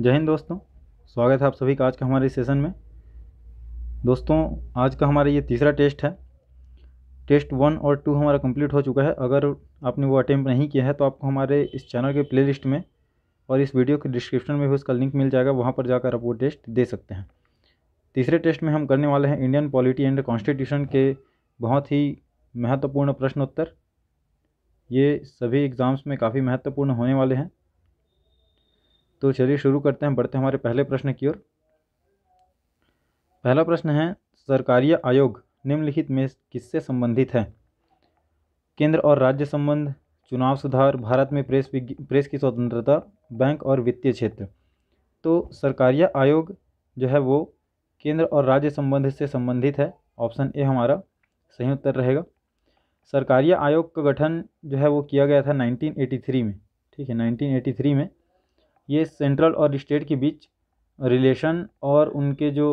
जय हिंद दोस्तों स्वागत है आप सभी का आज का हमारे सेशन में दोस्तों आज का हमारा ये तीसरा टेस्ट है टेस्ट वन और टू हमारा कंप्लीट हो चुका है अगर आपने वो अटैम्प्ट नहीं किया है तो आपको हमारे इस चैनल के प्लेलिस्ट में और इस वीडियो के डिस्क्रिप्शन में भी उसका लिंक मिल जाएगा वहाँ पर जाकर आप वो टेस्ट दे सकते हैं तीसरे टेस्ट में हम करने वाले हैं इंडियन पॉलिटी एंड कॉन्स्टिट्यूशन के बहुत ही महत्वपूर्ण प्रश्नोत्तर ये सभी एग्ज़ाम्स में काफ़ी महत्वपूर्ण होने वाले हैं तो चलिए शुरू करते हैं बढ़ते हैं हमारे पहले प्रश्न की ओर पहला प्रश्न है सरकारी आयोग निम्नलिखित में किससे संबंधित है केंद्र और राज्य संबंध चुनाव सुधार भारत में प्रेस प्रेस की स्वतंत्रता बैंक और वित्तीय क्षेत्र तो सरकारिया आयोग जो है वो केंद्र और राज्य संबंध से संबंधित है ऑप्शन ए हमारा सही उत्तर रहेगा सरकारिया आयोग का गठन जो है वो किया गया था 1983 में ठीक है 1983 में ये सेंट्रल और स्टेट के बीच रिलेशन और उनके जो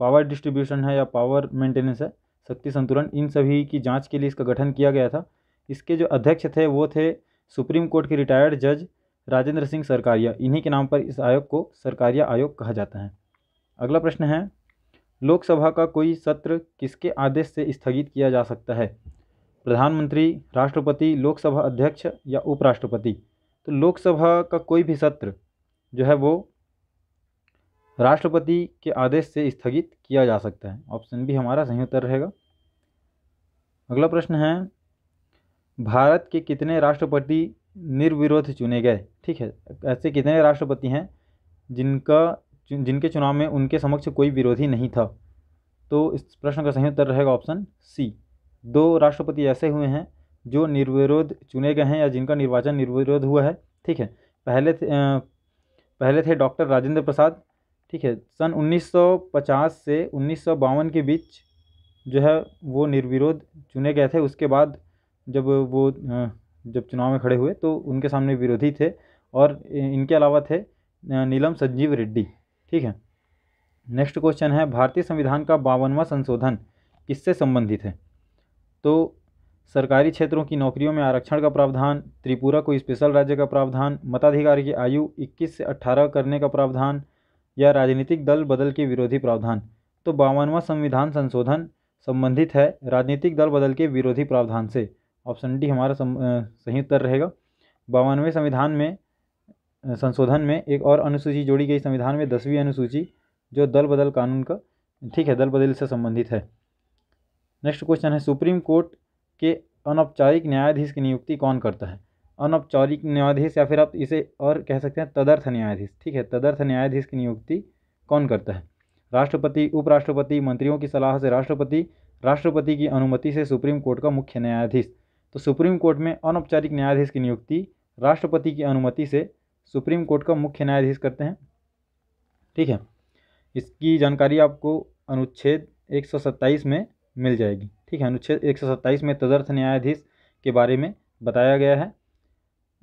पावर डिस्ट्रीब्यूशन है या पावर मेंटेनेंस है शक्ति संतुलन इन सभी की जांच के लिए इसका गठन किया गया था इसके जो अध्यक्ष थे वो थे सुप्रीम कोर्ट के रिटायर्ड जज राजेंद्र सिंह सरकारिया इन्हीं के नाम पर इस आयोग को सरकारिया आयोग कहा जाता है अगला प्रश्न है लोकसभा का कोई सत्र किसके आदेश से स्थगित किया जा सकता है प्रधानमंत्री राष्ट्रपति लोकसभा अध्यक्ष या उपराष्ट्रपति तो लोकसभा का कोई भी सत्र जो है वो राष्ट्रपति के आदेश से स्थगित किया जा सकता है ऑप्शन बी हमारा सही उत्तर रहेगा अगला प्रश्न है भारत के कितने राष्ट्रपति निर्विरोध चुने गए ठीक है ऐसे कितने राष्ट्रपति हैं जिनका जिनके चुनाव में उनके समक्ष कोई विरोधी नहीं था तो इस प्रश्न का सही उत्तर रहेगा ऑप्शन सी दो राष्ट्रपति ऐसे हुए हैं जो निर्विरोध चुने गए हैं या जिनका निर्वाचन निर्विरोध हुआ है ठीक है पहले पहले थे डॉक्टर राजेंद्र प्रसाद ठीक है सन 1950 से उन्नीस के बीच जो है वो निर्विरोध चुने गए थे उसके बाद जब वो जब चुनाव में खड़े हुए तो उनके सामने विरोधी थे और इनके अलावा थे नीलम संजीव रेड्डी ठीक है नेक्स्ट क्वेश्चन है भारतीय संविधान का बावनवा संशोधन किससे संबंधित है तो सरकारी क्षेत्रों की नौकरियों में आरक्षण का प्रावधान त्रिपुरा को स्पेशल राज्य का प्रावधान मताधिकार की आयु 21 से 18 करने का प्रावधान या राजनीतिक दल बदल के विरोधी प्रावधान तो बावनवा संविधान संशोधन संबंधित है राजनीतिक दल बदल के विरोधी प्रावधान से ऑप्शन डी हमारा सही उत्तर रहेगा बावनवें संविधान में संशोधन में एक और अनुसूची जोड़ी गई संविधान में दसवीं अनुसूची जो दल बदल कानून का ठीक है दल बदल से संबंधित है नेक्स्ट क्वेश्चन है सुप्रीम कोर्ट के अनौपचारिक न्यायाधीश की नियुक्ति कौन करता है अनौपचारिक न्यायाधीश या फिर आप इसे और कह सकते हैं तदर्थ न्यायाधीश ठीक है तदर्थ न्यायाधीश की नियुक्ति कौन करता है राष्ट्रपति उपराष्ट्रपति मंत्रियों की सलाह से राष्ट्रपति राष्ट्रपति की अनुमति से सुप्रीम कोर्ट का मुख्य न्यायाधीश तो सुप्रीम कोर्ट में अनौपचारिक न्यायाधीश की नियुक्ति राष्ट्रपति की अनुमति से सुप्रीम कोर्ट का मुख्य न्यायाधीश करते हैं ठीक है इसकी जानकारी आपको अनुच्छेद एक में मिल जाएगी ठीक है अनुच्छेद एक सौ सत्ताईस में तदर्थ न्यायाधीश के बारे में बताया गया है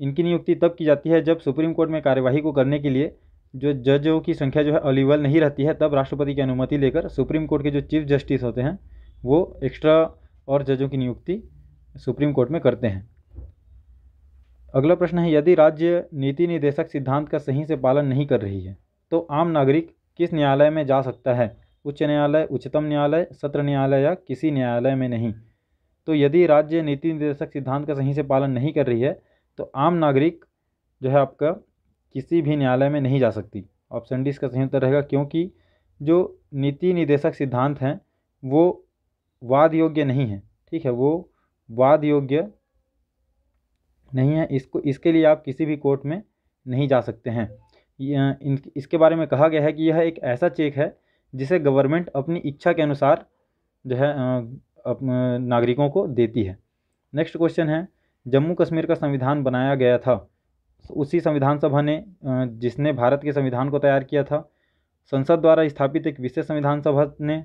इनकी नियुक्ति तब की जाती है जब सुप्रीम कोर्ट में कार्यवाही को करने के लिए जो जजों की संख्या जो है अवेलेबल नहीं रहती है तब राष्ट्रपति की अनुमति लेकर सुप्रीम कोर्ट के जो चीफ जस्टिस होते हैं वो एक्स्ट्रा और जजों की नियुक्ति सुप्रीम कोर्ट में करते हैं अगला प्रश्न है यदि राज्य नीति निदेशक सिद्धांत का सही से पालन नहीं कर रही है तो आम नागरिक किस न्यायालय में जा सकता है उच्च न्यायालय उच्चतम न्यायालय सत्र न्यायालय या किसी न्यायालय में नहीं तो यदि राज्य नीति निर्देशक सिद्धांत का सही से पालन नहीं कर रही है तो आम नागरिक जो है आपका किसी भी न्यायालय में नहीं जा सकती ऑप्शन डी इसका सही उत्तर रहेगा क्योंकि जो नीति निदेशक सिद्धांत हैं वो वाद योग्य नहीं है ठीक है वो वाद योग्य नहीं है इसको इसके लिए आप किसी भी कोर्ट में नहीं जा सकते हैं इन इसके बारे में कहा गया है कि यह एक ऐसा चेक है जिसे गवर्नमेंट अपनी इच्छा के अनुसार जो है नागरिकों को देती है नेक्स्ट क्वेश्चन है जम्मू कश्मीर का संविधान बनाया गया था उसी संविधान सभा ने जिसने भारत के संविधान को तैयार किया था संसद द्वारा स्थापित एक विशेष संविधान सभा ने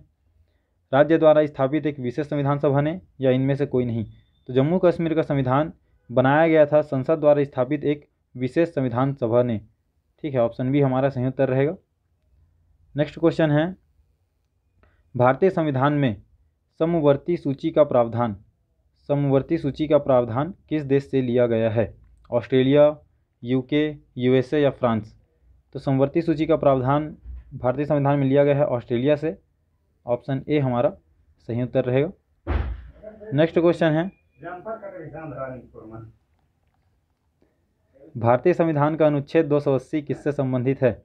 राज्य द्वारा स्थापित एक विशेष संविधान सभा ने या इनमें से कोई नहीं तो जम्मू कश्मीर का संविधान बनाया गया था संसद द्वारा स्थापित एक विशेष संविधान सभा ने ठीक है ऑप्शन बी हमारा सही उत्तर रहेगा नेक्स्ट क्वेश्चन है भारतीय संविधान में समवर्ती सूची का प्रावधान समवर्ती सूची का प्रावधान किस देश से लिया गया है ऑस्ट्रेलिया यूके यूएसए या फ्रांस तो समवर्ती सूची का प्रावधान भारतीय संविधान में लिया गया है ऑस्ट्रेलिया से ऑप्शन ए हमारा सही उत्तर रहेगा नेक्स्ट क्वेश्चन है भारतीय संविधान का अनुच्छेद अस्सी किससे संबंधित है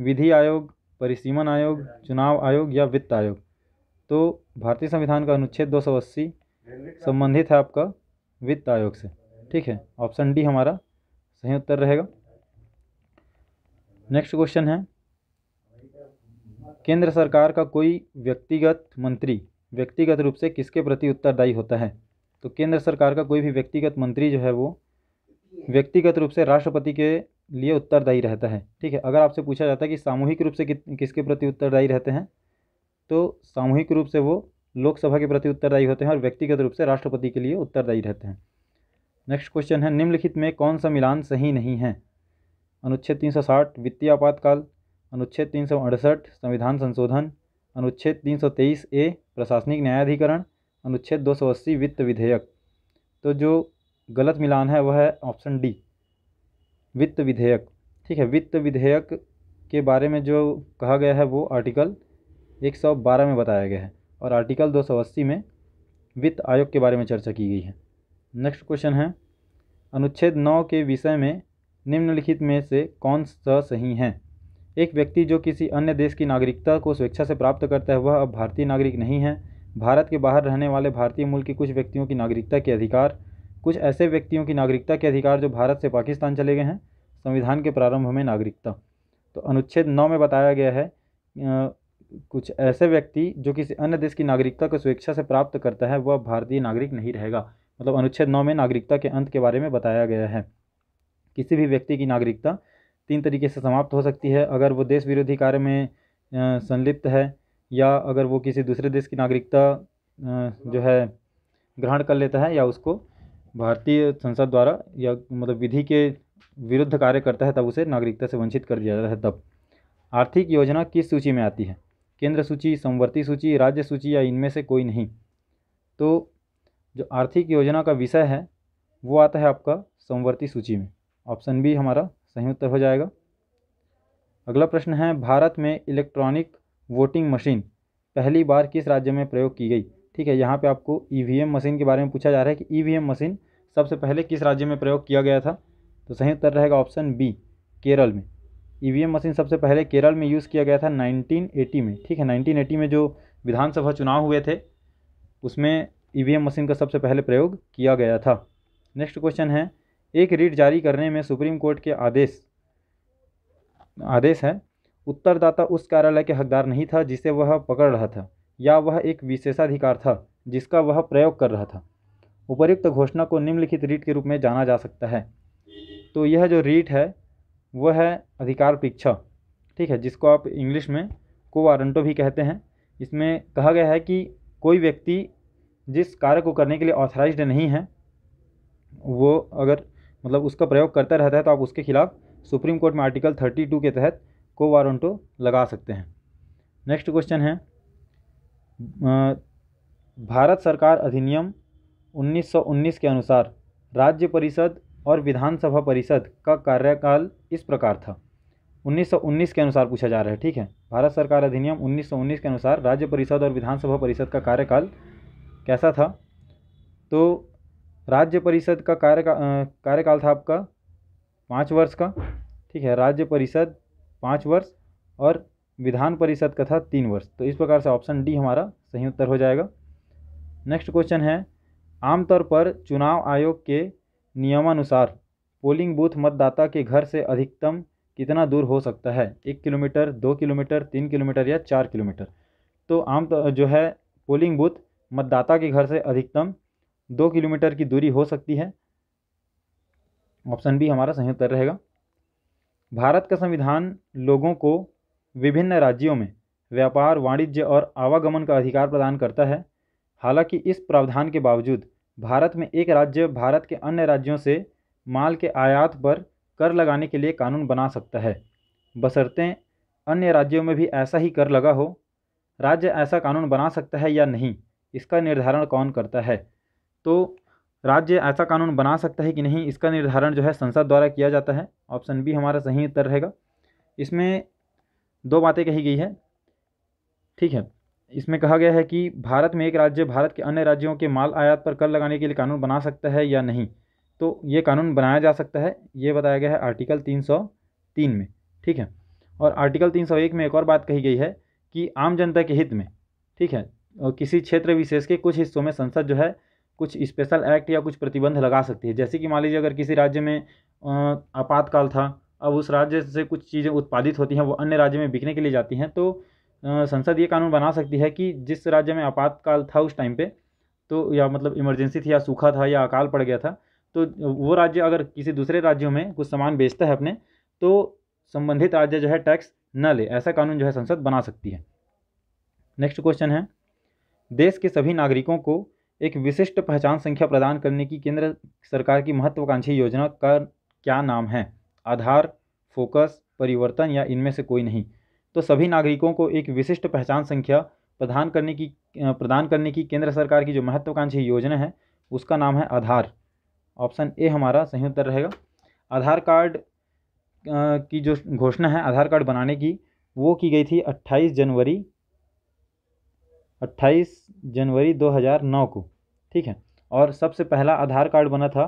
विधि आयोग परिसीमन आयोग चुनाव आयोग या वित्त आयोग तो भारतीय संविधान का अनुच्छेद अस्सी संबंधित है आपका वित्त आयोग से ठीक है ऑप्शन डी हमारा सही उत्तर रहेगा नेक्स्ट क्वेश्चन है केंद्र सरकार का कोई व्यक्तिगत मंत्री व्यक्तिगत रूप से किसके प्रति उत्तरदायी होता है तो केंद्र सरकार का कोई भी व्यक्तिगत मंत्री जो है वो व्यक्तिगत रूप से राष्ट्रपति के लिए उत्तरदायी रहता है ठीक है अगर आपसे पूछा जाता है कि सामूहिक रूप से कि, किसके प्रति उत्तरदायी रहते हैं तो सामूहिक रूप से वो लोकसभा के प्रति उत्तरदायी होते हैं और व्यक्तिगत रूप से राष्ट्रपति के लिए उत्तरदायी रहते हैं नेक्स्ट क्वेश्चन है निम्नलिखित में कौन सा मिलान सही नहीं है अनुच्छेद 360 वित्तीय आपातकाल अनुच्छेद तीन संविधान संशोधन अनुच्छेद 323 ए प्रशासनिक न्यायाधिकरण अनुच्छेद 280 वित्त विधेयक तो जो गलत मिलान है वह है ऑप्शन डी वित्त विधेयक ठीक है वित्त विधेयक के बारे में जो कहा गया है वो आर्टिकल 112 में बताया गया है और आर्टिकल अस्सी में वित्त आयोग के बारे में चर्चा की गई है नेक्स्ट क्वेश्चन है अनुच्छेद 9 के विषय में निम्नलिखित में से कौन सा सही है एक व्यक्ति जो किसी अन्य देश की नागरिकता को स्वेच्छा से प्राप्त करता है वह अब भारतीय नागरिक नहीं है भारत के बाहर रहने वाले भारतीय मूल के कुछ व्यक्तियों की नागरिकता के अधिकार कुछ ऐसे व्यक्तियों की नागरिकता के अधिकार जो भारत से पाकिस्तान चले गए हैं संविधान के प्रारंभ में नागरिकता तो अनुच्छेद नौ में बताया गया है कुछ ऐसे व्यक्ति जो किसी अन्य देश की नागरिकता को स्वेच्छा से प्राप्त करता है वह भारतीय नागरिक नहीं रहेगा मतलब अनुच्छेद नौ में नागरिकता के अंत के बारे में बताया गया है किसी भी व्यक्ति की नागरिकता तीन तरीके से समाप्त हो सकती है अगर वो देश विरोधी कार्य में संलिप्त है या अगर वो किसी दूसरे देश की नागरिकता जो है ग्रहण कर लेता है या उसको भारतीय संसद द्वारा या मतलब विधि के विरुद्ध कार्य करता है तब उसे नागरिकता से वंचित कर दिया जाता है तब आर्थिक योजना किस सूची में आती है केंद्र सूची समवर्ती सूची राज्य सूची या इनमें से कोई नहीं तो जो आर्थिक योजना का विषय है वो आता है आपका समवर्ती सूची में ऑप्शन बी हमारा सही उत्तर हो जाएगा अगला प्रश्न है भारत में इलेक्ट्रॉनिक वोटिंग मशीन पहली बार किस राज्य में प्रयोग की गई ठीक है यहाँ पे आपको ई e मशीन के बारे में पूछा जा रहा है कि ई e मशीन सबसे पहले किस राज्य में प्रयोग किया गया था तो सही उत्तर रहेगा ऑप्शन बी केरल में ई e मशीन सबसे पहले केरल में यूज़ किया गया था 1980 में ठीक है 1980 में जो विधानसभा चुनाव हुए थे उसमें ई मशीन का सबसे पहले प्रयोग किया गया था नेक्स्ट क्वेश्चन है एक रीट जारी करने में सुप्रीम कोर्ट के आदेश आदेश है उत्तरदाता उस कार्यालय के हकदार नहीं था जिसे वह पकड़ रहा था या वह एक विशेषाधिकार था जिसका वह प्रयोग कर रहा था उपर्युक्त घोषणा को निम्नलिखित रीट के रूप में जाना जा सकता है तो यह जो रीट है वह है अधिकार परीक्षा ठीक है जिसको आप इंग्लिश में को वारंटो भी कहते हैं इसमें कहा गया है कि कोई व्यक्ति जिस कार्य को करने के लिए ऑथराइज नहीं है वो अगर मतलब उसका प्रयोग करता रहता है तो आप उसके खिलाफ़ सुप्रीम कोर्ट में आर्टिकल 32 के तहत को वारंटो लगा सकते हैं नेक्स्ट क्वेश्चन है भारत सरकार अधिनियम 1919 के अनुसार राज्य परिषद और विधानसभा परिषद का कार्यकाल इस प्रकार था 1919 के अनुसार पूछा जा रहा है ठीक है भारत सरकार अधिनियम 1919 के अनुसार राज्य परिषद और विधानसभा परिषद का कार्यकाल कैसा था तो राज्य परिषद का कार्यकाल कार्यकाल था आपका पाँच वर्ष का ठीक है राज्य परिषद पाँच वर्ष और विधान परिषद का था तीन वर्ष तो इस प्रकार से ऑप्शन डी हमारा सही उत्तर हो जाएगा नेक्स्ट क्वेश्चन है आमतौर पर चुनाव आयोग के नियमानुसार पोलिंग बूथ मतदाता के घर से अधिकतम कितना दूर हो सकता है एक किलोमीटर दो किलोमीटर तीन किलोमीटर या चार किलोमीटर तो आम तो जो है पोलिंग बूथ मतदाता के घर से अधिकतम दो किलोमीटर की दूरी हो सकती है ऑप्शन बी हमारा सही उत्तर रहेगा भारत का संविधान लोगों को विभिन्न राज्यों में व्यापार वाणिज्य और आवागमन का अधिकार प्रदान करता है हालांकि इस प्रावधान के बावजूद भारत में एक राज्य भारत के अन्य राज्यों से माल के आयात पर कर लगाने के लिए कानून बना सकता है बशर्ते अन्य राज्यों में भी ऐसा ही कर लगा हो राज्य ऐसा कानून बना सकता है या नहीं इसका निर्धारण कौन करता है तो राज्य ऐसा कानून बना सकता है कि नहीं इसका निर्धारण जो है संसद द्वारा किया जाता है ऑप्शन बी हमारा सही उत्तर रहेगा इसमें दो बातें कही गई है ठीक है इसमें कहा गया है कि भारत में एक राज्य भारत के अन्य राज्यों के माल आयात पर कर लगाने के लिए कानून बना सकता है या नहीं तो ये कानून बनाया जा सकता है ये बताया गया है आर्टिकल 303 में ठीक है और आर्टिकल 301 में एक और बात कही गई है कि आम जनता के हित में ठीक है और किसी क्षेत्र विशेष के कुछ हिस्सों में संसद जो है कुछ स्पेशल एक्ट या कुछ प्रतिबंध लगा सकती है जैसे कि मान लीजिए अगर किसी राज्य में आपातकाल था अब उस राज्य से कुछ चीज़ें उत्पादित होती हैं वो अन्य राज्य में बिकने के लिए जाती हैं तो संसद ये कानून बना सकती है कि जिस राज्य में आपातकाल था उस टाइम पे तो या मतलब इमरजेंसी थी या सूखा था या अकाल पड़ गया था तो वो राज्य अगर किसी दूसरे राज्यों में कुछ सामान बेचता है अपने तो संबंधित राज्य जो है टैक्स न ले ऐसा कानून जो है संसद बना सकती है नेक्स्ट क्वेश्चन है देश के सभी नागरिकों को एक विशिष्ट पहचान संख्या प्रदान करने की केंद्र सरकार की महत्वाकांक्षी योजना का क्या नाम है आधार फोकस परिवर्तन या इनमें से कोई नहीं तो सभी नागरिकों को एक विशिष्ट पहचान संख्या प्रदान करने की प्रदान करने की केंद्र सरकार की जो महत्वाकांक्षी योजना है उसका नाम है आधार ऑप्शन ए हमारा सही उत्तर रहेगा आधार कार्ड की जो घोषणा है आधार कार्ड बनाने की वो की गई थी 28 जनवरी 28 जनवरी 2009 को ठीक है और सबसे पहला आधार कार्ड बना था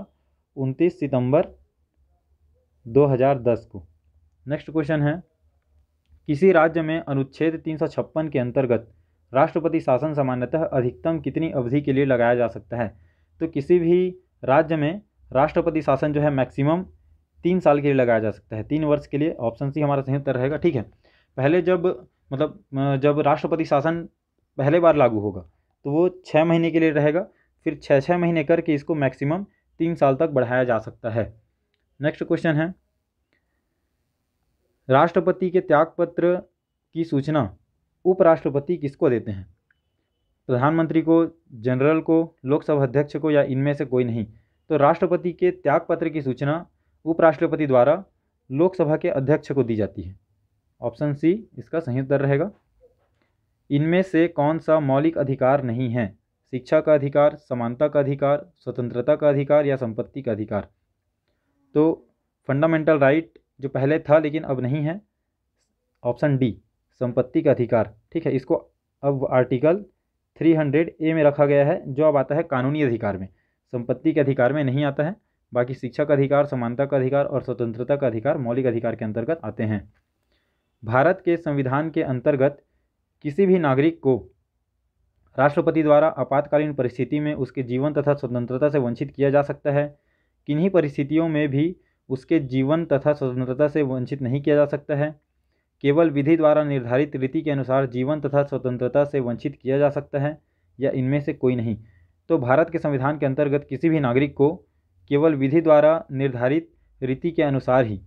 29 सितंबर 2010 को नेक्स्ट क्वेश्चन है किसी राज्य में अनुच्छेद तीन के अंतर्गत राष्ट्रपति शासन सामान्यतः अधिकतम कितनी अवधि के लिए लगाया जा सकता है तो किसी भी राज्य में राष्ट्रपति शासन जो है मैक्सिमम तीन साल के लिए लगाया जा सकता है तीन वर्ष के लिए ऑप्शन सी हमारा संयुक्त रहेगा ठीक है पहले जब मतलब जब राष्ट्रपति शासन पहले बार लागू होगा तो वो छः महीने के लिए रहेगा फिर छः छः महीने करके इसको मैक्सिमम तीन साल तक बढ़ाया जा सकता है नेक्स्ट क्वेश्चन है राष्ट्रपति के त्यागपत्र की सूचना उपराष्ट्रपति किसको देते हैं प्रधानमंत्री को जनरल को लोकसभा अध्यक्ष को या इनमें से कोई नहीं तो राष्ट्रपति के त्यागपत्र की सूचना उपराष्ट्रपति द्वारा लोकसभा के अध्यक्ष को दी जाती है ऑप्शन सी इसका सही उत्तर रहेगा इनमें से कौन सा मौलिक अधिकार नहीं है शिक्षा का अधिकार समानता का अधिकार स्वतंत्रता का अधिकार या संपत्ति का अधिकार तो फंडामेंटल राइट जो पहले था लेकिन अब नहीं है ऑप्शन डी संपत्ति का अधिकार ठीक है इसको अब आर्टिकल 300 ए में रखा गया है जो अब आता है कानूनी अधिकार में संपत्ति के अधिकार में नहीं आता है बाकी शिक्षा का अधिकार समानता का अधिकार और स्वतंत्रता का अधिकार मौलिक अधिकार के अंतर्गत आते हैं भारत के संविधान के अंतर्गत किसी भी नागरिक को राष्ट्रपति द्वारा आपातकालीन परिस्थिति में उसके जीवन तथा स्वतंत्रता से वंचित किया जा सकता है किन्हीं परिस्थितियों में भी उसके जीवन तथा स्वतंत्रता से वंचित नहीं किया जा सकता है केवल विधि द्वारा निर्धारित रीति के अनुसार जीवन तथा स्वतंत्रता से वंचित किया जा सकता है या इनमें से कोई नहीं तो भारत के संविधान के अंतर्गत किसी भी नागरिक को केवल विधि द्वारा निर्धारित रीति के अनुसार ही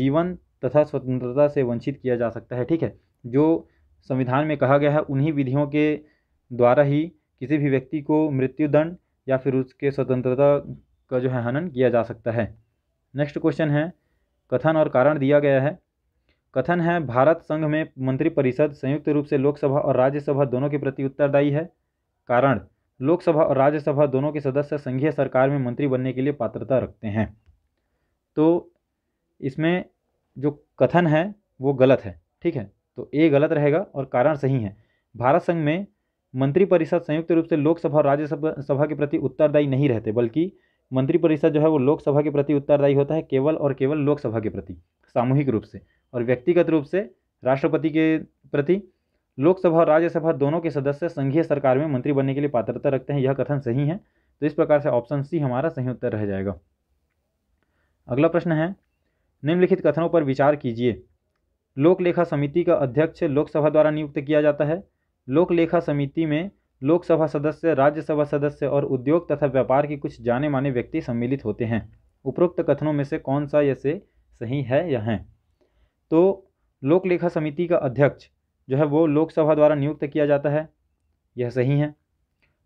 जीवन तथा स्वतंत्रता से वंचित किया जा सकता है ठीक है जो संविधान में कहा गया है उन्हीं विधियों के द्वारा ही किसी भी व्यक्ति को मृत्युदंड या फिर उसके स्वतंत्रता का जो है हनन किया जा सकता है नेक्स्ट क्वेश्चन है कथन और कारण दिया गया है कथन है भारत संघ में मंत्रिपरिषद संयुक्त रूप से लोकसभा और राज्यसभा दोनों के प्रति उत्तरदायी है कारण लोकसभा और राज्यसभा दोनों के सदस्य संघीय सरकार में मंत्री बनने के लिए पात्रता रखते हैं तो इसमें जो कथन है वो गलत है ठीक है तो ए गलत रहेगा और कारण सही है भारत संघ में मंत्रिपरिषद संयुक्त रूप से लोकसभा और राज्यसभा सभा के प्रति उत्तरदायी नहीं रहते बल्कि मंत्रिपरिषद जो है वो लोकसभा के प्रति उत्तरदायी होता है केवल और केवल लोकसभा के प्रति सामूहिक रूप से और व्यक्तिगत रूप से राष्ट्रपति के प्रति लोकसभा और राज्यसभा दोनों के सदस्य संघीय सरकार में मंत्री बनने के लिए पात्रता रखते हैं यह कथन सही है तो इस प्रकार से ऑप्शन सी हमारा सही उत्तर रह जाएगा अगला प्रश्न है निम्नलिखित कथनों पर विचार कीजिए लोकलेखा समिति का अध्यक्ष लोकसभा द्वारा नियुक्त किया जाता है लोकलेखा समिति में लोकसभा सदस्य राज्यसभा सदस्य और उद्योग तथा व्यापार के कुछ जाने माने व्यक्ति सम्मिलित होते हैं उपरोक्त कथनों में से कौन सा यसे सही है या है तो लोक लेखा समिति का अध्यक्ष जो है वो लोकसभा द्वारा नियुक्त किया जाता है यह सही है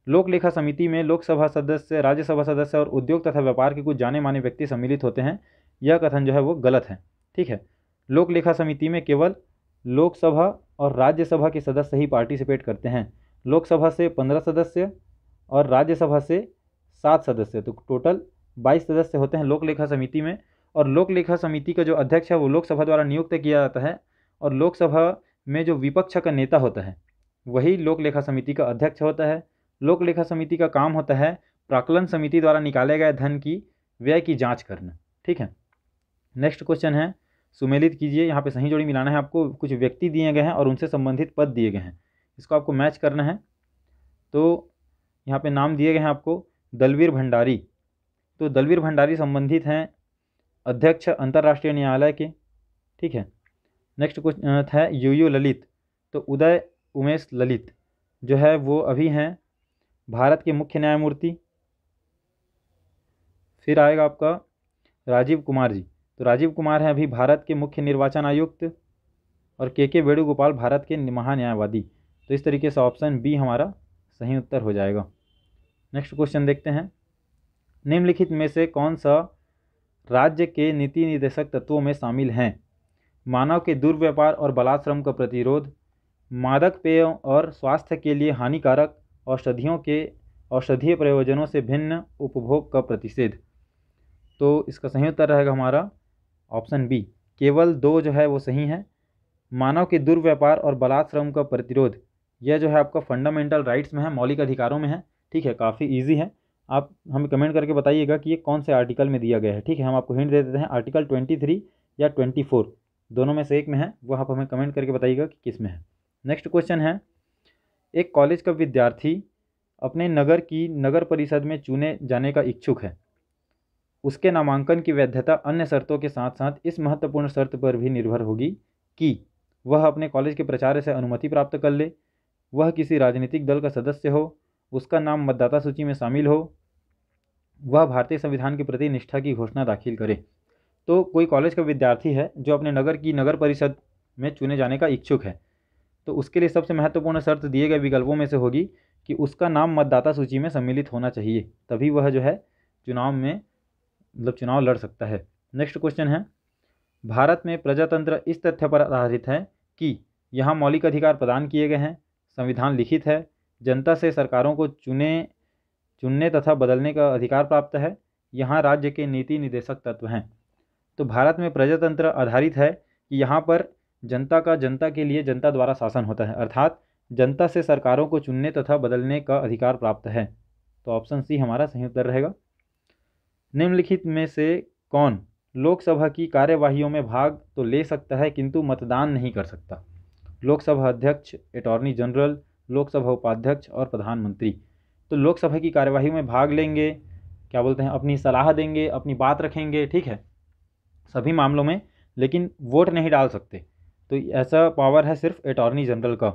लोक लेखा समिति में लोकसभा सदस्य राज्यसभा सदस्य और उद्योग तथा व्यापार के कुछ जाने माने व्यक्ति सम्मिलित होते हैं यह कथन जो है वो गलत है ठीक है लोक लेखा समिति में केवल लोकसभा और राज्यसभा के सदस्य ही पार्टिसिपेट करते हैं लोकसभा से पंद्रह सदस्य और राज्यसभा से सात सदस्य तो टोटल बाईस सदस्य होते हैं लोक लेखा समिति में और लोक लेखा समिति का जो अध्यक्ष है वो लोकसभा द्वारा नियुक्त किया जाता है और लोकसभा में जो विपक्ष का नेता होता है वही लोक लेखा समिति का अध्यक्ष होता है लोक लेखा समिति का काम होता है प्राकलन समिति द्वारा निकाले गए धन की व्यय की जांच करना ठीक है नेक्स्ट क्वेश्चन है सुमेलित कीजिए यहाँ पे सही जोड़ी मिलाना है आपको कुछ व्यक्ति दिए गए हैं और उनसे संबंधित पद दिए गए हैं इसको आपको मैच करना है तो यहाँ पे नाम दिए गए हैं आपको दलवीर भंडारी तो दलवीर भंडारी संबंधित हैं अध्यक्ष अंतर्राष्ट्रीय न्यायालय के ठीक है नेक्स्ट क्वेश्चन है यू यू ललित तो उदय उमेश ललित जो है वो अभी हैं भारत के मुख्य न्यायमूर्ति फिर आएगा आपका राजीव कुमार जी तो राजीव कुमार हैं अभी भारत के मुख्य निर्वाचन आयुक्त और के के वेणुगोपाल भारत के महान्यायवादी तो इस तरीके से ऑप्शन बी हमारा सही उत्तर हो जाएगा नेक्स्ट क्वेश्चन देखते हैं निम्नलिखित में से कौन सा राज्य के नीति निर्देशक तत्वों में शामिल हैं मानव के दुर्व्यापार और बलाश्रम का प्रतिरोध मादक पेय और स्वास्थ्य के लिए हानिकारक औषधियों के औषधीय प्रयोजनों से भिन्न उपभोग का प्रतिषेध तो इसका सही उत्तर रहेगा हमारा ऑप्शन बी केवल दो जो है वो सही है मानव के दुर्व्यापार और बलाश्रम का प्रतिरोध यह जो है आपका फंडामेंटल राइट्स में है मौलिक अधिकारों में है ठीक है काफ़ी ईजी है आप हमें कमेंट करके बताइएगा कि ये कौन से आर्टिकल में दिया गया है ठीक है हम आपको हिंट दे देते हैं आर्टिकल ट्वेंटी थ्री या ट्वेंटी फोर दोनों में से एक में है वो आप हमें कमेंट करके बताइएगा कि किस में है नेक्स्ट क्वेश्चन है एक कॉलेज का विद्यार्थी अपने नगर की नगर परिषद में चुने जाने का इच्छुक है उसके नामांकन की वैधता अन्य शर्तों के साथ साथ इस महत्वपूर्ण शर्त पर भी निर्भर होगी कि वह अपने कॉलेज के प्रचार से अनुमति प्राप्त कर ले वह किसी राजनीतिक दल का सदस्य हो उसका नाम मतदाता सूची में शामिल हो वह भारतीय संविधान के प्रति निष्ठा की घोषणा दाखिल करे तो कोई कॉलेज का विद्यार्थी है जो अपने नगर की नगर परिषद में चुने जाने का इच्छुक है तो उसके लिए सबसे महत्वपूर्ण शर्त दिए गए विकल्पों में से होगी कि उसका नाम मतदाता सूची में सम्मिलित होना चाहिए तभी वह जो है चुनाव में मतलब चुनाव लड़ सकता है नेक्स्ट क्वेश्चन है भारत में प्रजातंत्र इस तथ्य पर आधारित है कि यहाँ मौलिक अधिकार प्रदान किए गए हैं संविधान लिखित है जनता से सरकारों को चुने चुनने तथा बदलने का अधिकार प्राप्त है यहाँ राज्य के नीति निदेशक तत्व हैं तो भारत में प्रजातंत्र आधारित है कि यहाँ पर जनता का जनता के लिए जनता द्वारा शासन होता है अर्थात जनता से सरकारों को चुनने तथा बदलने का अधिकार प्राप्त है तो ऑप्शन सी हमारा सही उत्तर रहेगा निम्नलिखित में से कौन लोकसभा की कार्यवाहियों में भाग तो ले सकता है किंतु मतदान नहीं कर सकता लोकसभा अध्यक्ष अटॉर्नी जनरल लोकसभा उपाध्यक्ष और प्रधानमंत्री तो लोकसभा की कार्यवाही में भाग लेंगे क्या बोलते हैं अपनी सलाह देंगे अपनी बात रखेंगे ठीक है सभी मामलों में लेकिन वोट नहीं डाल सकते तो ऐसा पावर है सिर्फ अटॉर्नी जनरल का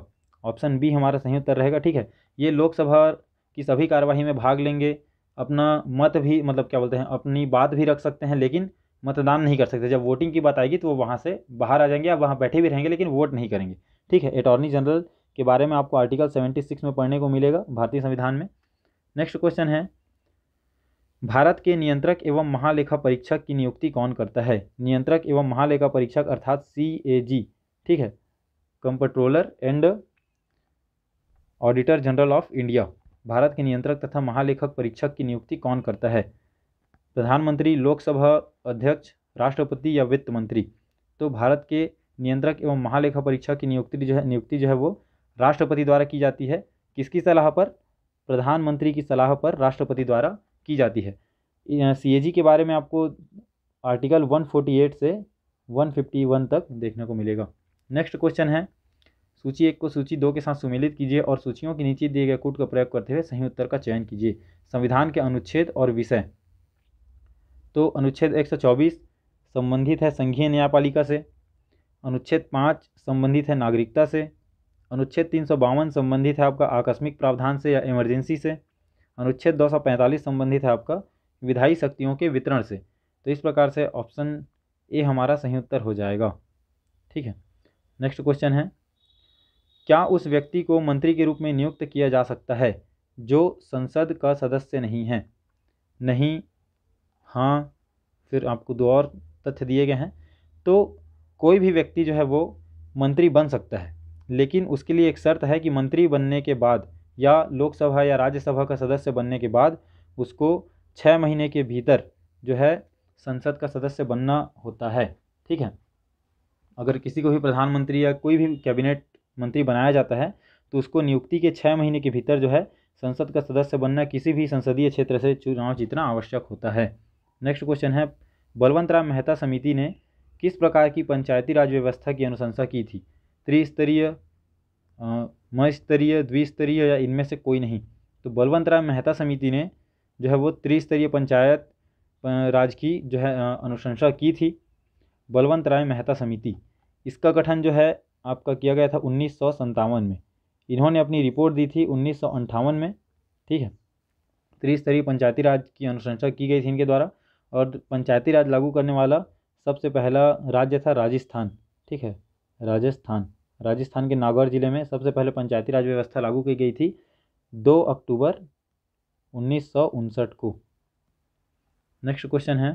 ऑप्शन बी हमारा सही उत्तर रहेगा ठीक है ये लोकसभा की सभी कार्यवाही में भाग लेंगे अपना मत भी मतलब क्या बोलते हैं अपनी बात भी रख सकते हैं लेकिन मतदान नहीं कर सकते जब वोटिंग की बात आएगी तो वो वहाँ से बाहर आ जाएंगे या वहाँ बैठे भी रहेंगे लेकिन वोट नहीं करेंगे ठीक है अटॉर्नी जनरल के बारे में आपको आर्टिकल सेवेंटी सिक्स में पढ़ने को मिलेगा भारतीय संविधान में नेक्स्ट क्वेश्चन है भारत के नियंत्रक एवं महालेखा परीक्षक की नियुक्ति कौन करता है नियंत्रक एवं महालेखा परीक्षक अर्थात सी ए जी ठीक है comptroller and auditor general of India Bharat के नियंत्रक तथा महालेखक परीक्षक की नियुक्ति कौन करता है प्रधानमंत्री लोकसभा अध्यक्ष राष्ट्रपति या वित्त मंत्री तो भारत के नियंत्रक एवं महालेखा परीक्षा की नियुक्ति जो है नियुक्ति जो है वो राष्ट्रपति द्वारा की जाती है किसकी सलाह पर प्रधानमंत्री की सलाह पर राष्ट्रपति द्वारा की जाती है सी के बारे में आपको आर्टिकल 148 से 151 तक देखने को मिलेगा नेक्स्ट क्वेश्चन है सूची एक को सूची दो के साथ सुमिलित कीजिए और सूचियों के नीचे दिए गए कूट का प्रयोग करते हुए सही उत्तर का चयन कीजिए संविधान के अनुच्छेद और विषय तो अनुच्छेद 124 संबंधित है संघीय न्यायपालिका से अनुच्छेद पाँच संबंधित है नागरिकता से अनुच्छेद तीन सौ बावन संबंधित है आपका आकस्मिक प्रावधान से या इमरजेंसी से अनुच्छेद दो सौ पैंतालीस संबंधित है आपका विधायी शक्तियों के वितरण से तो इस प्रकार से ऑप्शन ए हमारा सही उत्तर हो जाएगा ठीक है नेक्स्ट क्वेश्चन है क्या उस व्यक्ति को मंत्री के रूप में नियुक्त किया जा सकता है जो संसद का सदस्य नहीं है नहीं हाँ फिर आपको दो और तथ्य दिए गए हैं तो कोई भी व्यक्ति जो है वो मंत्री बन सकता है लेकिन उसके लिए एक शर्त है कि मंत्री बनने के बाद या लोकसभा या राज्यसभा का सदस्य बनने के बाद उसको छः महीने के भीतर जो है संसद का सदस्य बनना होता है ठीक है अगर किसी को भी प्रधानमंत्री या कोई भी कैबिनेट मंत्री बनाया जाता है तो उसको नियुक्ति के छः महीने के भीतर जो है संसद का सदस्य बनना किसी भी संसदीय क्षेत्र से चुनाव जीतना आवश्यक होता है नेक्स्ट क्वेश्चन है बलवंत राम मेहता समिति ने किस प्रकार की पंचायती राज व्यवस्था की अनुशंसा की थी त्रिस्तरीय मस्तरीय द्विस्तरीय या इनमें से कोई नहीं तो बलवंत मेहता समिति ने जो है वो त्रिस्तरीय पंचायत राज की जो है अनुशंसा की थी बलवंत राय मेहता समिति इसका गठन जो है आपका किया गया था उन्नीस में इन्होंने अपनी रिपोर्ट दी थी उन्नीस में ठीक है त्रिस्तरीय पंचायती राज की अनुशंसा की गई थी इनके द्वारा और पंचायती राज लागू करने वाला सबसे पहला राज्य था राजस्थान ठीक है राजस्थान राजस्थान के नागौर ज़िले में सबसे पहले पंचायती राज व्यवस्था लागू की गई थी दो अक्टूबर उन्नीस को नेक्स्ट क्वेश्चन है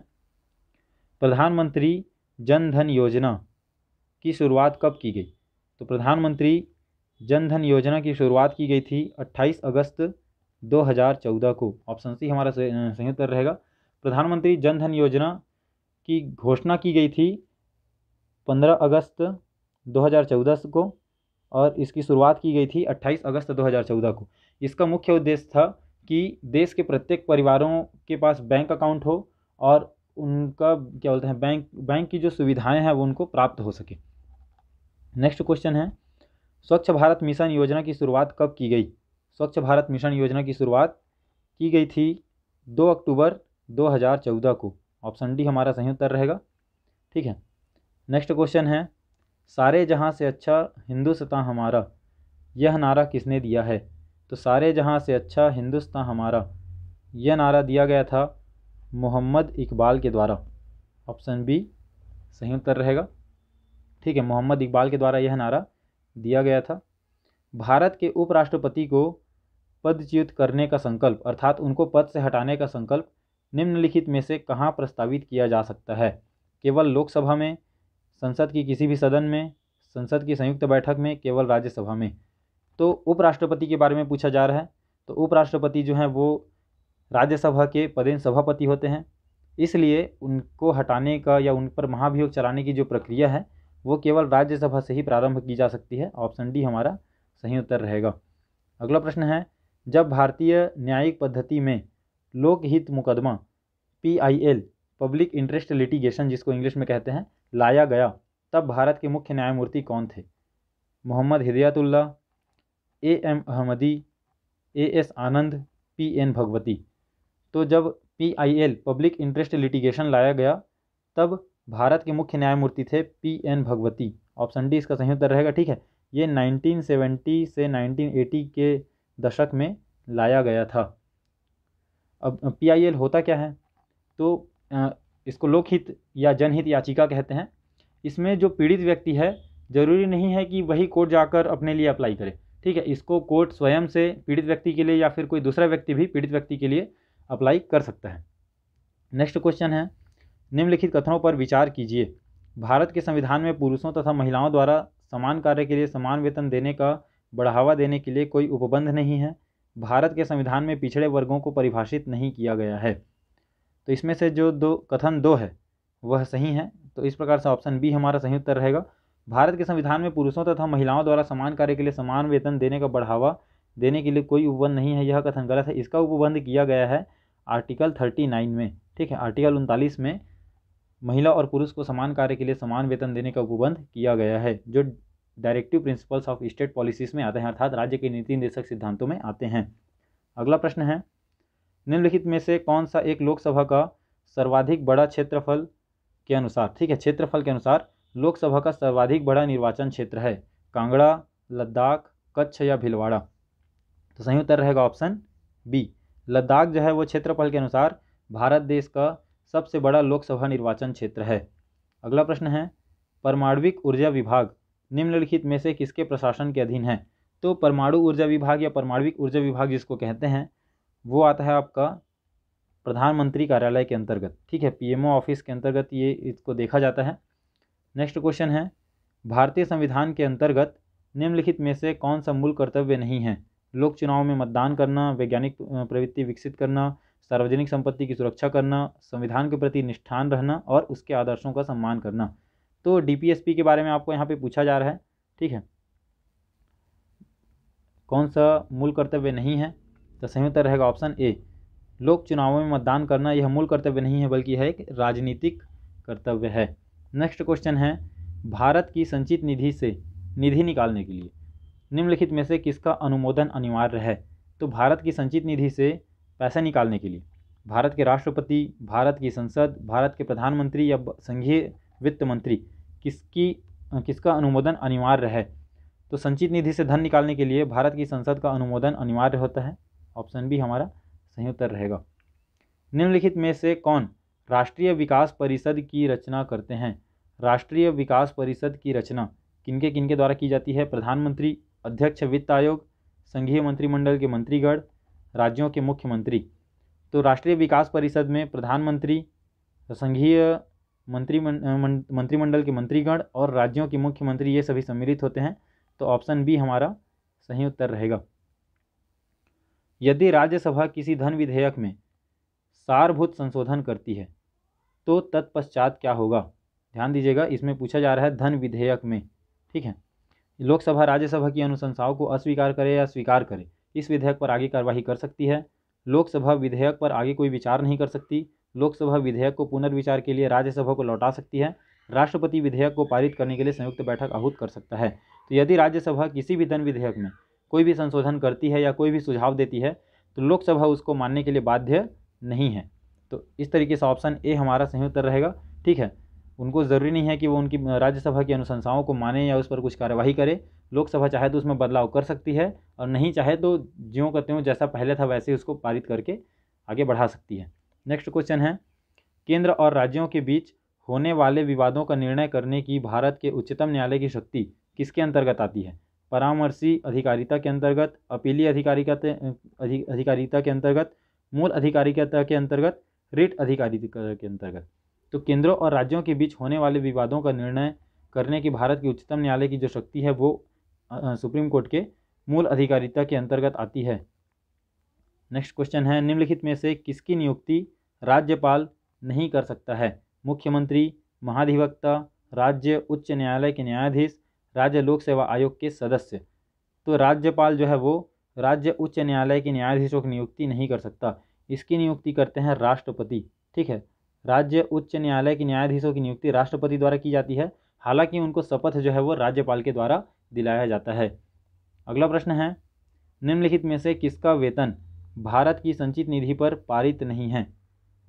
प्रधानमंत्री जन धन योजना की शुरुआत कब की गई तो प्रधानमंत्री जन धन योजना की शुरुआत की गई थी 28 अगस्त 2014 को ऑप्शन सी हमारा संयुक्त रहेगा प्रधानमंत्री जन धन योजना की घोषणा की गई थी 15 अगस्त 2014 को और इसकी शुरुआत की गई थी 28 अगस्त 2014 को इसका मुख्य उद्देश्य था कि देश के प्रत्येक परिवारों के पास बैंक अकाउंट हो और उनका क्या बोलते हैं बैंक बैंक की जो सुविधाएं हैं वो उनको प्राप्त हो सके नेक्स्ट क्वेश्चन है स्वच्छ भारत मिशन योजना की शुरुआत कब की गई स्वच्छ भारत मिशन योजना की शुरुआत की गई थी दो अक्टूबर चौदह को ऑप्शन डी हमारा सही उत्तर रहेगा ठीक है नेक्स्ट क्वेश्चन है सारे जहाँ से अच्छा हिंदुस्तान हमारा यह नारा किसने दिया है तो सारे जहाँ से अच्छा हिंदुस्तान हमारा यह नारा दिया गया था मोहम्मद इकबाल के द्वारा ऑप्शन बी सही उत्तर रहेगा ठीक है मोहम्मद इकबाल के द्वारा यह नारा दिया गया था भारत के उपराष्ट्रपति को पदच्युत करने का संकल्प अर्थात उनको पद से हटाने का संकल्प निम्नलिखित में से कहाँ प्रस्तावित किया जा सकता है केवल लोकसभा में संसद की किसी भी सदन में संसद की संयुक्त बैठक में केवल राज्यसभा में तो उपराष्ट्रपति के बारे में पूछा जा रहा है तो उपराष्ट्रपति जो हैं वो राज्यसभा के पदेन सभापति होते हैं इसलिए उनको हटाने का या उन पर महाभियोग चलाने की जो प्रक्रिया है वो केवल राज्यसभा से ही प्रारंभ की जा सकती है ऑप्शन डी हमारा सही उत्तर रहेगा अगला प्रश्न है जब भारतीय न्यायिक पद्धति में लोकहित मुकदमा P I L public interest litigation जिसको इंग्लिश में कहते हैं लाया गया तब भारत के मुख्य न्यायमूर्ति कौन थे Mohammad Hidayatullah A M Ahmadi A S Anand P N Bhagwati तो जब P I L public interest litigation लाया गया तब भारत के मुख्य न्यायमूर्ति थे P N Bhagwati option D इसका सही उत्तर रहेगा ठीक है ये 1970 से 1980 के दशक में लाया गया था अब पीआईएल होता क्या है तो इसको लोकहित या जनहित याचिका कहते हैं इसमें जो पीड़ित व्यक्ति है ज़रूरी नहीं है कि वही कोर्ट जाकर अपने लिए अप्लाई करे ठीक है इसको कोर्ट स्वयं से पीड़ित व्यक्ति के लिए या फिर कोई दूसरा व्यक्ति भी पीड़ित व्यक्ति के लिए अप्लाई कर सकता है नेक्स्ट क्वेश्चन है निम्नलिखित कथनों पर विचार कीजिए भारत के संविधान में पुरुषों तथा महिलाओं द्वारा समान कार्य के लिए समान वेतन देने का बढ़ावा देने के लिए कोई उपबंध नहीं है भारत के संविधान में पिछड़े वर्गों को परिभाषित नहीं किया गया है तो इसमें से जो दो कथन दो है वह सही है तो इस प्रकार से ऑप्शन बी हमारा सही उत्तर रहेगा भारत के संविधान में पुरुषों तथा महिलाओं द्वारा समान कार्य के लिए समान वेतन देने का बढ़ावा देने के लिए कोई उपबंध नहीं है यह कथन गलत है इसका उपबंध किया गया है आर्टिकल थर्टी नाइन में ठीक है आर्टिकल उनतालीस में महिला और पुरुष को समान कार्य के लिए समान वेतन देने का उपबंध किया गया है जो directive principles of state policies में आते हैं अर्थात राज्य के नीति निर्देशक सिद्धांतों में आते हैं अगला प्रश्न है निम्नलिखित में से कौन सा एक लोकसभा का सर्वाधिक बड़ा क्षेत्रफल के अनुसार ठीक है क्षेत्रफल के अनुसार लोकसभा का सर्वाधिक बड़ा निर्वाचन क्षेत्र है कांगड़ा लद्दाख कच्छ या भिलवाड़ा तो सही उत्तर रहेगा ऑप्शन बी लद्दाख जो है वो क्षेत्रफल के अनुसार भारत देश का सबसे बड़ा लोकसभा निर्वाचन क्षेत्र है अगला प्रश्न है परमाणविक ऊर्जा विभाग निम्नलिखित में से किसके प्रशासन के अधीन है तो परमाणु ऊर्जा विभाग या परमाणुविक ऊर्जा विभाग जिसको कहते हैं वो आता है आपका प्रधानमंत्री कार्यालय के अंतर्गत ठीक है पीएमओ ऑफिस के अंतर्गत ये इसको देखा जाता है नेक्स्ट क्वेश्चन है भारतीय संविधान के अंतर्गत निम्नलिखित में से कौन सा मूल कर्तव्य नहीं है लोक चुनाव में मतदान करना वैज्ञानिक प्रवृत्ति विकसित करना सार्वजनिक संपत्ति की सुरक्षा करना संविधान के प्रति निष्ठान रहना और उसके आदर्शों का सम्मान करना तो डीपीएसपी के बारे में आपको यहाँ पे पूछा जा रहा है ठीक है कौन सा मूल कर्तव्य नहीं है तो सही उत्तर रहेगा ऑप्शन ए लोक चुनावों में मतदान करना यह मूल कर्तव्य नहीं है बल्कि यह एक राजनीतिक कर्तव्य है नेक्स्ट क्वेश्चन है भारत की संचित निधि से निधि निकालने के लिए निम्नलिखित में से किसका अनुमोदन अनिवार्य है तो भारत की संचित निधि से पैसा निकालने के लिए भारत के राष्ट्रपति भारत की संसद भारत के प्रधानमंत्री या संघीय वित्त मंत्री किसकी किसका अनुमोदन अनिवार्य है तो संचित निधि से धन निकालने के लिए भारत की संसद का अनुमोदन अनिवार्य होता है ऑप्शन बी हमारा सही उत्तर रहेगा निम्नलिखित में से कौन राष्ट्रीय विकास परिषद की रचना करते हैं राष्ट्रीय विकास परिषद की रचना किनके किनके द्वारा की जाती है प्रधानमंत्री अध्यक्ष वित्त आयोग संघीय मंत्रिमंडल के मंत्रीगण राज्यों के मुख्यमंत्री तो राष्ट्रीय विकास परिषद में प्रधानमंत्री संघीय मंत्रिमंडल मंत्रिमंडल के मंत्रीगण और राज्यों के मुख्यमंत्री ये सभी सम्मिलित होते हैं तो ऑप्शन बी हमारा सही उत्तर रहेगा यदि राज्यसभा किसी धन विधेयक में सारभूत संशोधन करती है तो तत्पश्चात क्या होगा ध्यान दीजिएगा इसमें पूछा जा रहा है धन विधेयक में ठीक है लोकसभा राज्यसभा की अनुशंसाओं को अस्वीकार करे या स्वीकार करे इस विधेयक पर आगे कार्यवाही कर सकती है लोकसभा विधेयक पर आगे कोई विचार नहीं कर सकती लोकसभा विधेयक को पुनर्विचार के लिए राज्यसभा को लौटा सकती है राष्ट्रपति विधेयक को पारित करने के लिए संयुक्त बैठक आहूत कर सकता है तो यदि राज्यसभा किसी भी धन विधेयक में कोई भी संशोधन करती है या कोई भी सुझाव देती है तो लोकसभा उसको मानने के लिए बाध्य नहीं है तो इस तरीके से ऑप्शन ए हमारा सही उत्तर रहेगा ठीक है उनको ज़रूरी नहीं है कि वो उनकी राज्यसभा की अनुशंसाओं को माने या उस पर कुछ कार्यवाही करे लोकसभा चाहे तो उसमें बदलाव कर सकती है और नहीं चाहे तो ज्यों का त्यों जैसा पहले था वैसे उसको पारित करके आगे बढ़ा सकती है नेक्स्ट क्वेश्चन है केंद्र और राज्यों के बीच होने वाले विवादों का निर्णय करने की भारत के उच्चतम न्यायालय की शक्ति किसके अंतर्गत आती है परामर्शी अधिकारिता के अंतर्गत अपीली अधिकारिता अधिकारिता के अंतर्गत मूल अधिकारिकता के अंतर्गत रिट अधिकारिता के अंतर्गत तो केंद्रों और राज्यों के बीच होने वाले विवादों का निर्णय करने की भारत की उच्चतम न्यायालय की जो शक्ति है वो सुप्रीम कोर्ट के मूल अधिकारिता के अंतर्गत आती है नेक्स्ट क्वेश्चन है निम्नलिखित में से किसकी नियुक्ति राज्यपाल नहीं कर सकता है मुख्यमंत्री महाधिवक्ता राज्य उच्च न्यायालय के न्यायाधीश राज्य लोक सेवा आयोग के सदस्य तो राज्यपाल जो है वो राज्य उच्च न्यायालय के न्यायाधीशों की नियुक्ति नहीं कर सकता इसकी नियुक्ति करते हैं राष्ट्रपति ठीक है राज्य उच्च न्यायालय के न्यायाधीशों की नियुक्ति राष्ट्रपति द्वारा की जाती है हालांकि उनको शपथ जो है वो राज्यपाल के द्वारा दिलाया जाता है अगला प्रश्न है निम्नलिखित में से किसका वेतन भारत की संचित निधि पर पारित नहीं है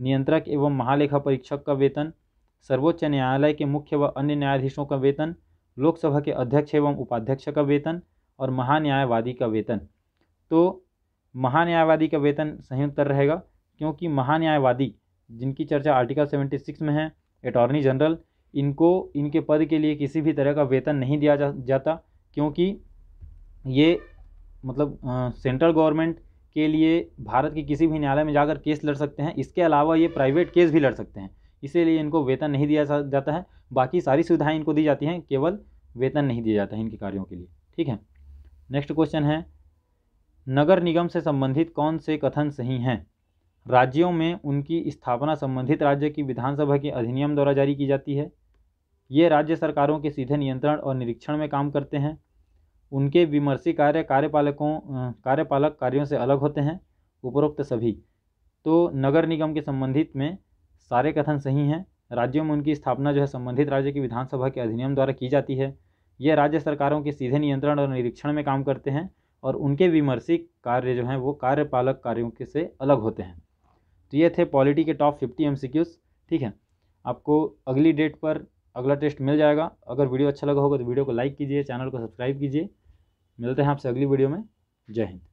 नियंत्रक एवं महालेखा परीक्षक का वेतन सर्वोच्च न्यायालय के मुख्य व अन्य न्यायाधीशों का वेतन लोकसभा के अध्यक्ष एवं उपाध्यक्ष का वेतन और महान्यायवादी का वेतन तो महान्यायवादी का वेतन सही उत्तर रहेगा क्योंकि महान्यायवादी जिनकी चर्चा आर्टिकल सेवेंटी सिक्स में है अटॉर्नी जनरल इनको इनके पद के लिए किसी भी तरह का वेतन नहीं दिया जा, जाता क्योंकि ये मतलब आ, सेंट्रल गवर्नमेंट के लिए भारत के किसी भी न्यायालय में जाकर केस लड़ सकते हैं इसके अलावा ये प्राइवेट केस भी लड़ सकते हैं इसीलिए इनको वेतन नहीं दिया जाता है बाकी सारी सुविधाएं इनको दी जाती हैं केवल वेतन नहीं दिया जाता है इनके कार्यों के लिए ठीक है नेक्स्ट क्वेश्चन है नगर निगम से संबंधित कौन से कथन सही हैं राज्यों में उनकी स्थापना संबंधित राज्य की विधानसभा के अधिनियम द्वारा जारी की जाती है ये राज्य सरकारों के सीधे नियंत्रण और निरीक्षण में काम करते हैं उनके विमर्शी कार्य कार्यपालकों कार्यपालक कार्यों से अलग होते हैं उपरोक्त सभी तो नगर निगम के संबंधित में सारे कथन सही हैं राज्यों में उनकी स्थापना जो है संबंधित राज्य की विधानसभा के अधिनियम द्वारा की जाती है ये राज्य सरकारों के सीधे नियंत्रण और निरीक्षण में काम करते हैं और उनके विमर्शी कार्य जो हैं वो कार्यपालक कार्यों के से अलग होते हैं तो ये थे पॉलिटी के टॉप फिफ्टी एम ठीक है आपको अगली डेट पर अगला टेस्ट मिल जाएगा अगर वीडियो अच्छा लगा होगा तो वीडियो को लाइक कीजिए चैनल को सब्सक्राइब कीजिए मिलते हैं आपसे अगली वीडियो में जय हिंद